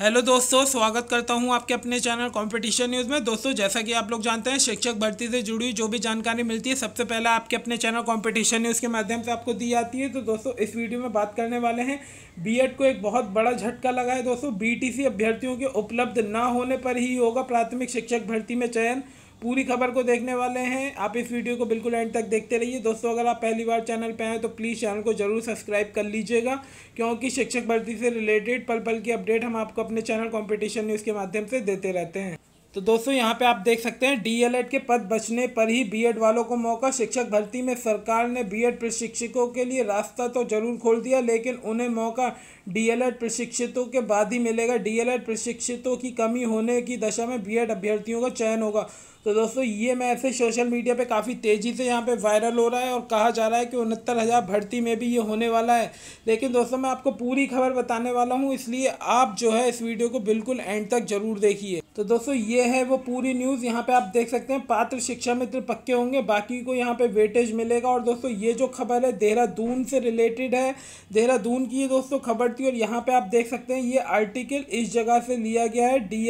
hello दोस्तों स्वागत करता हूं आपके अपने चैनल कंपटीशन न्यूज़ में दोस्तों जैसा कि आप लोग जानते हैं शिक्षक भर्ती से जुड़ी जो भी जानकारी मिलती है सबसे पहले आपके अपने चैनल कंपटीशन न्यूज़ के माध्यम से आपको दी जाती है तो दोस्तों इस वीडियो में बात करने वाले हैं बीएड को एक बहुत बड़ा झटका लगा है दोस्तों बी अभ्यर्थियों के उपलब्ध ना होने पर ही होगा प्राथमिक शिक्षक भर्ती में चयन पूरी खबर को देखने वाले हैं आप इस वीडियो को बिल्कुल एंड तक देखते रहिए दोस्तों अगर आप पहली बार चैनल पर आए तो प्लीज़ चैनल को ज़रूर सब्सक्राइब कर लीजिएगा क्योंकि शिक्षक भर्ती से रिलेटेड पल पल की अपडेट हम आपको अपने चैनल कॉम्पिटिशन न्यूज़ के माध्यम से देते रहते हैं तो दोस्तों यहाँ पे आप देख सकते हैं डीएलएड के पद बचने पर ही बीएड वालों को मौका शिक्षक भर्ती में सरकार ने बीएड प्रशिक्षकों के लिए रास्ता तो जरूर खोल दिया लेकिन उन्हें मौका डीएलएड प्रशिक्षितों के बाद ही मिलेगा डीएलएड प्रशिक्षितों की कमी होने की दशा में बीएड अभ्यर्थियों का चयन होगा तो दोस्तों ये मैं ऐसे सोशल मीडिया पे काफ़ी तेज़ी से यहाँ पे वायरल हो रहा है और कहा जा रहा है कि उनहत्तर हज़ार भर्ती में भी ये होने वाला है लेकिन दोस्तों मैं आपको पूरी खबर बताने वाला हूँ इसलिए आप जो है इस वीडियो को बिल्कुल एंड तक जरूर देखिए तो दोस्तों ये है वो पूरी न्यूज़ यहाँ पे आप देख सकते हैं पात्र शिक्षा मित्र पक्के होंगे बाकी को यहाँ पे वेटेज मिलेगा और दोस्तों ये जो खबर है देहरादून से रिलेटेड है देहरादून की ये दोस्तों खबर थी और यहाँ पे आप देख सकते हैं ये आर्टिकल इस जगह से लिया गया है डी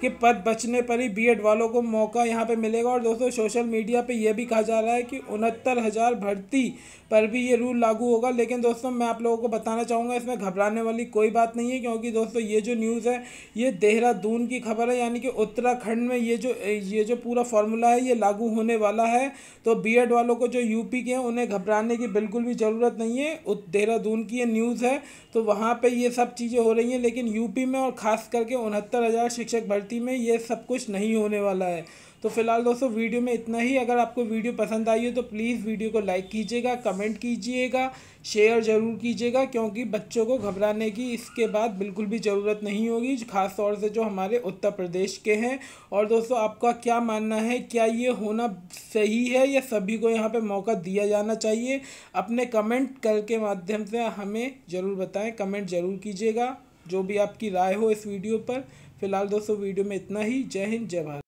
के पद बचने पर ही बी वालों को मौका यहाँ पर मिलेगा और दोस्तों सोशल मीडिया पर यह भी कहा जा रहा है कि उनहत्तर भर्ती पर भी ये रूल लागू होगा लेकिन दोस्तों मैं आप लोगों को बताना चाहूँगा इसमें घबराने वाली कोई बात नहीं है क्योंकि दोस्तों ये जो न्यूज़ है ये देहरादून की खबर है यानी कि उत्तर उत्तराखंड में ये जो ये जो पूरा फार्मूला है ये लागू होने वाला है तो बीएड वालों को जो यूपी के हैं उन्हें घबराने की बिल्कुल भी ज़रूरत नहीं है देहरादून की ये न्यूज़ है तो वहाँ पे ये सब चीज़ें हो रही हैं लेकिन यूपी में और ख़ास करके उनहत्तर हज़ार शिक्षक भर्ती में ये सब कुछ नहीं होने वाला है तो फिलहाल दोस्तों वीडियो में इतना ही अगर आपको वीडियो पसंद आई हो तो प्लीज़ वीडियो को लाइक कीजिएगा कमेंट कीजिएगा शेयर ज़रूर कीजिएगा क्योंकि बच्चों को घबराने की इसके बाद बिल्कुल भी ज़रूरत नहीं होगी खास तौर से जो हमारे उत्तर प्रदेश के हैं और दोस्तों आपका क्या मानना है क्या ये होना सही है या सभी को यहाँ पर मौका दिया जाना चाहिए अपने कमेंट करके माध्यम से हमें ज़रूर बताएँ कमेंट ज़रूर कीजिएगा जो भी आपकी राय हो इस वीडियो पर फिलहाल दोस्तों वीडियो में इतना ही जय हिंद जय भारत